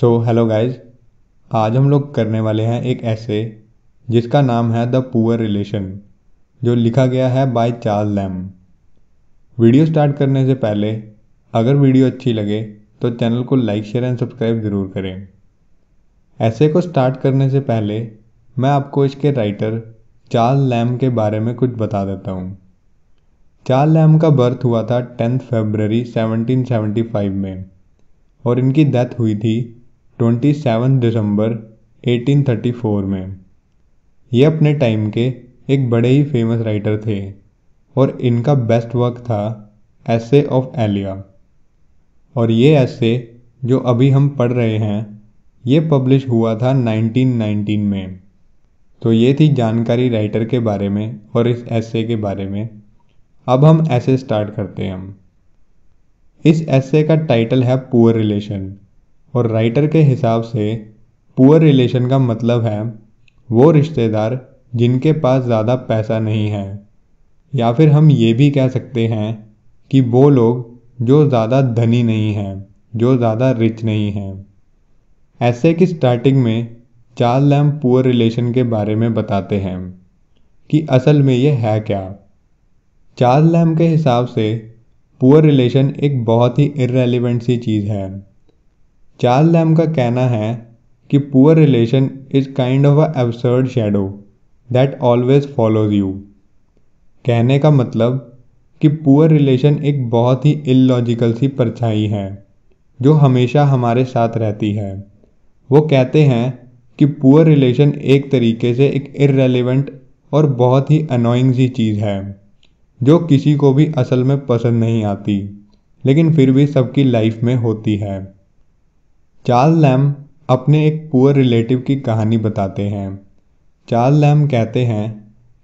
so hello guys आज हम लोग करने वाले हैं एक ऐसे जिसका नाम है द पुअर रिलेशन जो लिखा गया है by Charles Lamb video start करने से पहले अगर वीडियो अच्छी लगे तो चैनल को लाइक शेयर एंड सब्सक्राइब ज़रूर करें ऐसे को स्टार्ट करने से पहले मैं आपको इसके राइटर चार्ल लैम के बारे में कुछ बता देता हूँ चार्ल लैम का बर्थ हुआ था टेंथ फेबररी 1775 में और इनकी डेथ हुई थी ट्वेंटी सेवन दिसंबर 1834 में ये अपने टाइम के एक बड़े ही फेमस राइटर थे और इनका बेस्ट वर्क था एसे ऑफ एलिया और ये ऐसे जो अभी हम पढ़ रहे हैं ये पब्लिश हुआ था 1919 में तो ये थी जानकारी राइटर के बारे में और इस ऐसे के बारे में अब हम ऐसे स्टार्ट करते हैं हम इस ऐसे का टाइटल है पुअर रिलेशन और राइटर के हिसाब से पुअर रिलेशन का मतलब है वो रिश्तेदार जिनके पास ज़्यादा पैसा नहीं है या फिर हम ये भी कह सकते हैं कि वो लोग जो ज़्यादा धनी नहीं हैं जो ज़्यादा रिच नहीं हैं ऐसे कि स्टार्टिंग में चार लैम पुअर रिलेशन के बारे में बताते हैं कि असल में ये है क्या चार लैम के हिसाब से पुअर रिलेशन एक बहुत ही इरेलीवेंट सी चीज़ है चार्ल लैम का कहना है कि poor relation is kind of a absurd shadow that always follows you कहने का मतलब कि पुअर रिलेशन एक बहुत ही इलॉजिकल सी परछाई है जो हमेशा हमारे साथ रहती है वो कहते हैं कि पुअर रिलेशन एक तरीके से एक इरेलीवेंट और बहुत ही अनोइंग सी चीज़ है जो किसी को भी असल में पसंद नहीं आती लेकिन फिर भी सबकी लाइफ में होती है चार्ल लैम अपने एक पुअर रिलेटिव की कहानी बताते हैं चार्ल लैम कहते हैं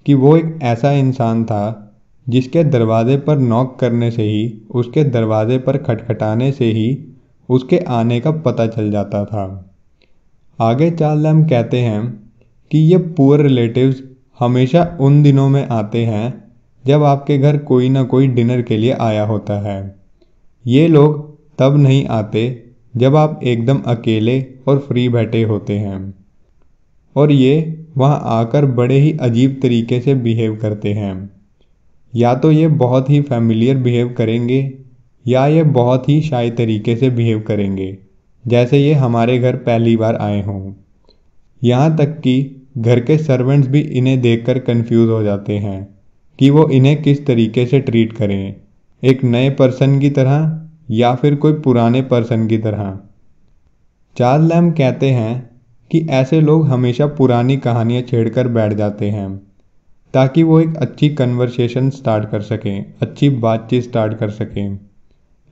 कि वो एक ऐसा इंसान था जिसके दरवाजे पर नॉक करने से ही उसके दरवाजे पर खटखटाने से ही उसके आने का पता चल जाता था आगे चार्ल लैम कहते हैं कि ये पुअर रिलेटिव्स हमेशा उन दिनों में आते हैं जब आपके घर कोई ना कोई डिनर के लिए आया होता है ये लोग तब नहीं आते जब आप एकदम अकेले और फ्री बैठे होते हैं और ये वहाँ आकर बड़े ही अजीब तरीके से बिहेव करते हैं या तो ये बहुत ही फैमिलियर बिहेव करेंगे या ये बहुत ही शाय तरीके से बिहेव करेंगे जैसे ये हमारे घर पहली बार आए हों यहाँ तक कि घर के सर्वेंट्स भी इन्हें देखकर कंफ्यूज हो जाते हैं कि वो इन्हें किस तरीके से ट्रीट करें एक नए पर्सन की तरह या फिर कोई पुराने पर्सन की तरह चार्ल लैम कहते हैं कि ऐसे लोग हमेशा पुरानी कहानियाँ छेड़कर बैठ जाते हैं ताकि वो एक अच्छी कन्वर्सेशन स्टार्ट कर सकें अच्छी बातचीत स्टार्ट कर सकें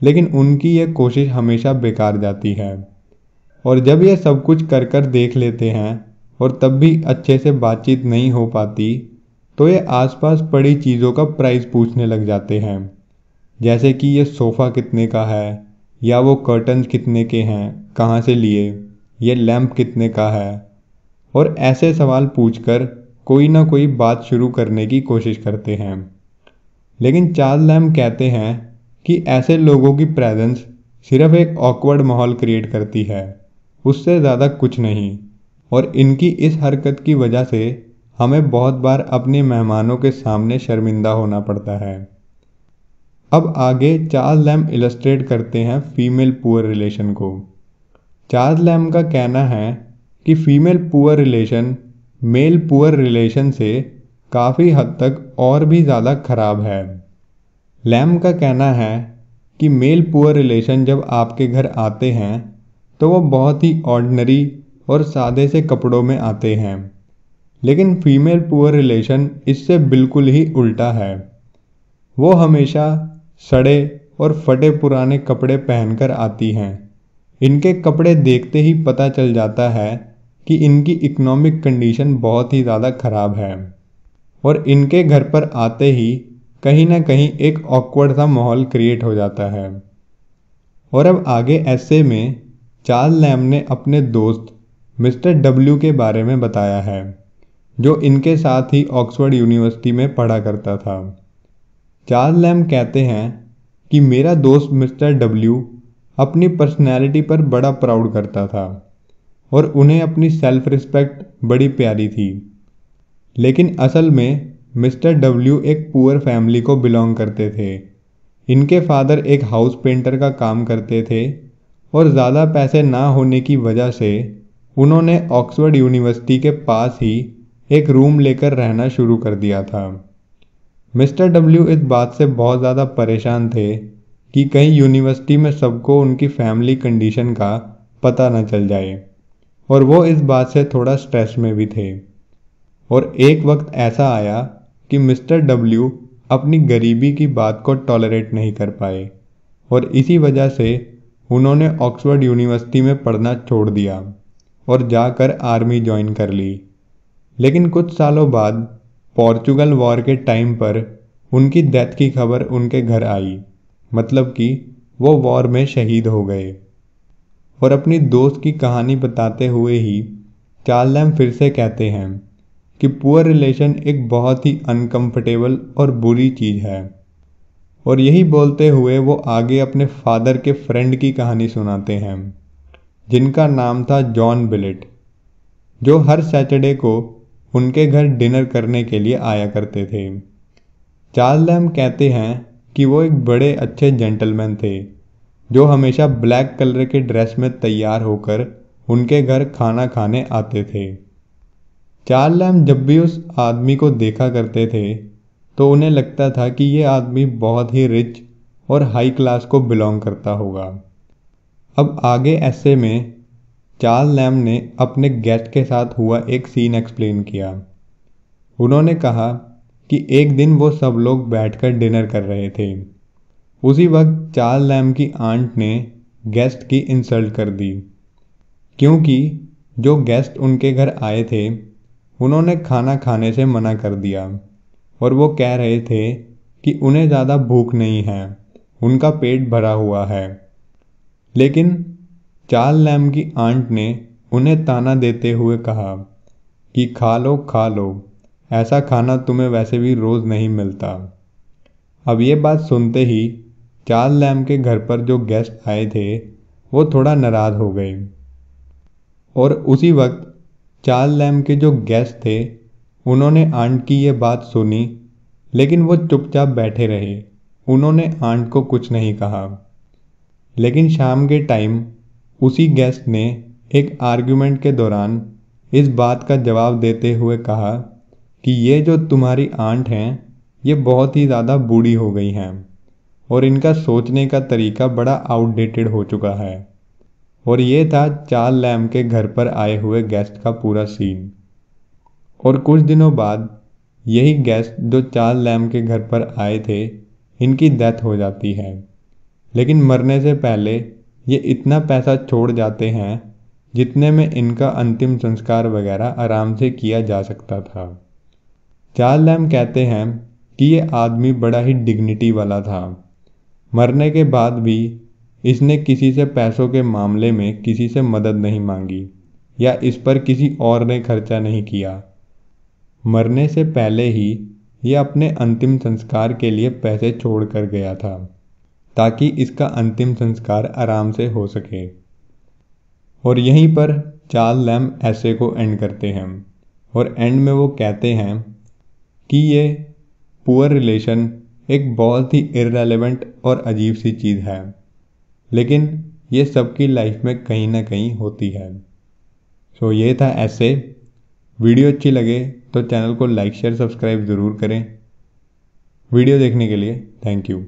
लेकिन उनकी यह कोशिश हमेशा बेकार जाती है और जब ये सब कुछ कर कर देख लेते हैं और तब भी अच्छे से बातचीत नहीं हो पाती तो ये आसपास पड़ी चीज़ों का प्राइस पूछने लग जाते हैं जैसे कि ये सोफा कितने का है या वो कर्टन कितने के हैं कहाँ से लिए ये लैम्प कितने का है और ऐसे सवाल पूछकर कोई ना कोई बात शुरू करने की कोशिश करते हैं लेकिन चार्ल लैम कहते हैं कि ऐसे लोगों की प्रेजेंस सिर्फ एक ऑकवर्ड माहौल क्रिएट करती है उससे ज़्यादा कुछ नहीं और इनकी इस हरकत की वजह से हमें बहुत बार अपने मेहमानों के सामने शर्मिंदा होना पड़ता है अब आगे चार्ल्स लैम इलस्ट्रेट करते हैं फीमेल पुअर रिलेशन को चार्ल्स लैम का कहना है कि female poor relation male poor relation से काफ़ी हद तक और भी ज़्यादा खराब है लैम का कहना है कि मेल पुअर रिलेशन जब आपके घर आते हैं तो वो बहुत ही ऑर्डनरी और सादे से कपड़ों में आते हैं लेकिन फीमेल पुअर रिलेशन इससे बिल्कुल ही उल्टा है वो हमेशा सड़े और फटे पुराने कपड़े पहनकर आती हैं इनके कपड़े देखते ही पता चल जाता है कि इनकी इकोनॉमिक कंडीशन बहुत ही ज़्यादा ख़राब है और इनके घर पर आते ही कहीं ना कहीं एक ऑकवर्ड सा माहौल क्रिएट हो जाता है और अब आगे ऐसे में चार्ल लैम ने अपने दोस्त मिस्टर डब्ल्यू के बारे में बताया है जो इनके साथ ही ऑक्सफोर्ड यूनिवर्सिटी में पढ़ा करता था चार्ल लैम कहते हैं कि मेरा दोस्त मिस्टर डब्ल्यू अपनी पर्सनैलिटी पर बड़ा प्राउड करता था और उन्हें अपनी सेल्फ रिस्पेक्ट बड़ी प्यारी थी लेकिन असल में मिस्टर डब्ल्यू एक पुअर फैमिली को बिलोंग करते थे इनके फादर एक हाउस पेंटर का काम करते थे और ज़्यादा पैसे ना होने की वजह से उन्होंने ऑक्सफोर्ड यूनिवर्सिटी के पास ही एक रूम लेकर रहना शुरू कर दिया था मिस्टर डब्ल्यू इस बात से बहुत ज़्यादा परेशान थे कि कहीं यूनिवर्सिटी में सबको उनकी फैमिली कंडीशन का पता न चल जाए और वो इस बात से थोड़ा स्ट्रेस में भी थे और एक वक्त ऐसा आया कि मिस्टर डब्ल्यू अपनी गरीबी की बात को टॉलरेट नहीं कर पाए और इसी वजह से उन्होंने ऑक्सफर्ड यूनिवर्सिटी में पढ़ना छोड़ दिया और जाकर आर्मी ज्वाइन कर ली लेकिन कुछ सालों बाद पोर्चुगल वॉर के टाइम पर उनकी डेथ की खबर उनके घर आई मतलब कि वो वॉर में शहीद हो गए और अपनी दोस्त की कहानी बताते हुए ही चार्ल लैम फिर से कहते हैं कि पुअर रिलेशन एक बहुत ही अनकंफर्टेबल और बुरी चीज़ है और यही बोलते हुए वो आगे अपने फादर के फ्रेंड की कहानी सुनाते हैं जिनका नाम था जॉन बिलेट जो हर सैटरडे को उनके घर डिनर करने के लिए आया करते थे चार्ल लैम कहते हैं कि वो एक बड़े अच्छे जेंटलमैन थे जो हमेशा ब्लैक कलर के ड्रेस में तैयार होकर उनके घर खाना खाने आते थे चार्ल लैम जब भी उस आदमी को देखा करते थे तो उन्हें लगता था कि ये आदमी बहुत ही रिच और हाई क्लास को बिलोंग करता होगा अब आगे ऐसे में चार्ल लैम ने अपने गेस्ट के साथ हुआ एक सीन एक्सप्लेन किया उन्होंने कहा कि एक दिन वो सब लोग बैठकर डिनर कर रहे थे उसी वक्त चार्ल लैम की आंट ने गेस्ट की इंसल्ट कर दी क्योंकि जो गेस्ट उनके घर आए थे उन्होंने खाना खाने से मना कर दिया और वो कह रहे थे कि उन्हें ज़्यादा भूख नहीं है उनका पेट भरा हुआ है लेकिन चार्ल लैम की आंट ने उन्हें ताना देते हुए कहा कि खा लो खा लो ऐसा खाना तुम्हें वैसे भी रोज़ नहीं मिलता अब ये बात सुनते ही चार्ल लैम के घर पर जो गेस्ट आए थे वो थोड़ा नाराज़ हो गए और उसी वक्त चार्ल लैम के जो गेस्ट थे उन्होंने आंट की ये बात सुनी लेकिन वो चुपचाप बैठे रहे उन्होंने आंट को कुछ नहीं कहा लेकिन शाम के टाइम उसी गेस्ट ने एक आर्ग्यूमेंट के दौरान इस बात का जवाब देते हुए कहा कि ये जो तुम्हारी आंट हैं ये बहुत ही ज़्यादा बूढ़ी हो गई हैं और इनका सोचने का तरीका बड़ा आउटडेटेड हो चुका है और ये था चार लैम के घर पर आए हुए गेस्ट का पूरा सीन और कुछ दिनों बाद यही गेस्ट जो चार लैम के घर पर आए थे इनकी डेथ हो जाती है लेकिन मरने से पहले ये इतना पैसा छोड़ जाते हैं जितने में इनका अंतिम संस्कार वगैरह आराम से किया जा सकता था चार लैम कहते हैं कि ये आदमी बड़ा ही डिग्निटी वाला था मरने के बाद भी इसने किसी से पैसों के मामले में किसी से मदद नहीं मांगी या इस पर किसी और ने खर्चा नहीं किया मरने से पहले ही यह अपने अंतिम संस्कार के लिए पैसे छोड़ कर गया था ताकि इसका अंतिम संस्कार आराम से हो सके और यहीं पर चार्ल लैम ऐसे को एंड करते हैं और एंड में वो कहते हैं कि ये पुअर रिलेशन एक बहुत ही इरेलीवेंट और अजीब सी चीज़ है लेकिन ये सबकी लाइफ में कहीं ना कहीं होती है सो ये था ऐसे वीडियो अच्छी लगे तो चैनल को लाइक शेयर सब्सक्राइब ज़रूर करें वीडियो देखने के लिए थैंक यू